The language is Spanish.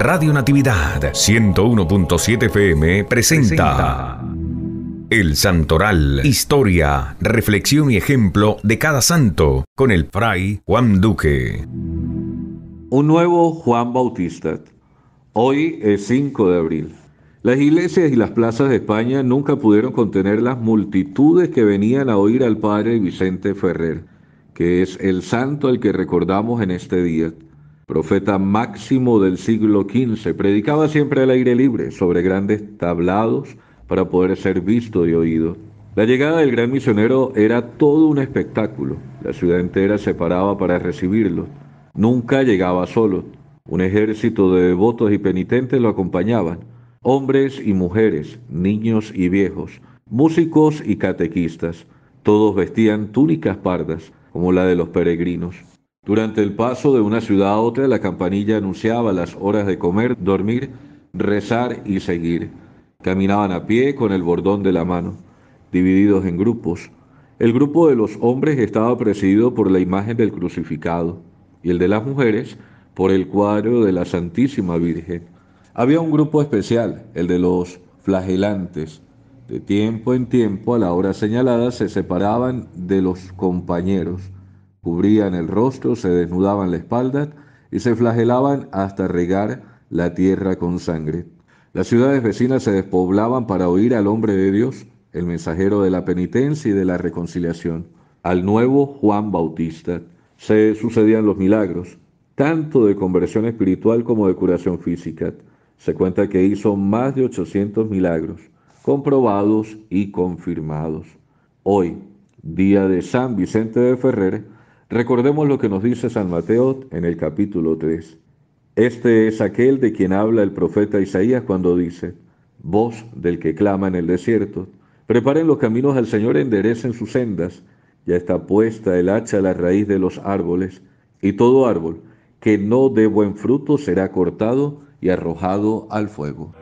Radio Natividad 101.7 FM presenta El Santoral, historia, reflexión y ejemplo de cada santo con el fray Juan Duque. Un nuevo Juan Bautista. Hoy es 5 de abril. Las iglesias y las plazas de España nunca pudieron contener las multitudes que venían a oír al padre Vicente Ferrer, que es el santo al que recordamos en este día profeta máximo del siglo XV, predicaba siempre al aire libre sobre grandes tablados para poder ser visto y oído. La llegada del gran misionero era todo un espectáculo. La ciudad entera se paraba para recibirlo. Nunca llegaba solo. Un ejército de devotos y penitentes lo acompañaban. Hombres y mujeres, niños y viejos, músicos y catequistas. Todos vestían túnicas pardas, como la de los peregrinos. Durante el paso de una ciudad a otra, la campanilla anunciaba las horas de comer, dormir, rezar y seguir. Caminaban a pie con el bordón de la mano, divididos en grupos. El grupo de los hombres estaba presidido por la imagen del crucificado y el de las mujeres por el cuadro de la Santísima Virgen. Había un grupo especial, el de los flagelantes. De tiempo en tiempo, a la hora señalada, se separaban de los compañeros cubrían el rostro, se desnudaban la espalda y se flagelaban hasta regar la tierra con sangre. Las ciudades vecinas se despoblaban para oír al hombre de Dios, el mensajero de la penitencia y de la reconciliación, al nuevo Juan Bautista. Se sucedían los milagros, tanto de conversión espiritual como de curación física. Se cuenta que hizo más de 800 milagros, comprobados y confirmados. Hoy, día de San Vicente de Ferrer, Recordemos lo que nos dice San Mateo en el capítulo 3. Este es aquel de quien habla el profeta Isaías cuando dice, voz del que clama en el desierto, preparen los caminos al Señor, enderecen sus sendas, ya está puesta el hacha a la raíz de los árboles, y todo árbol que no dé buen fruto será cortado y arrojado al fuego.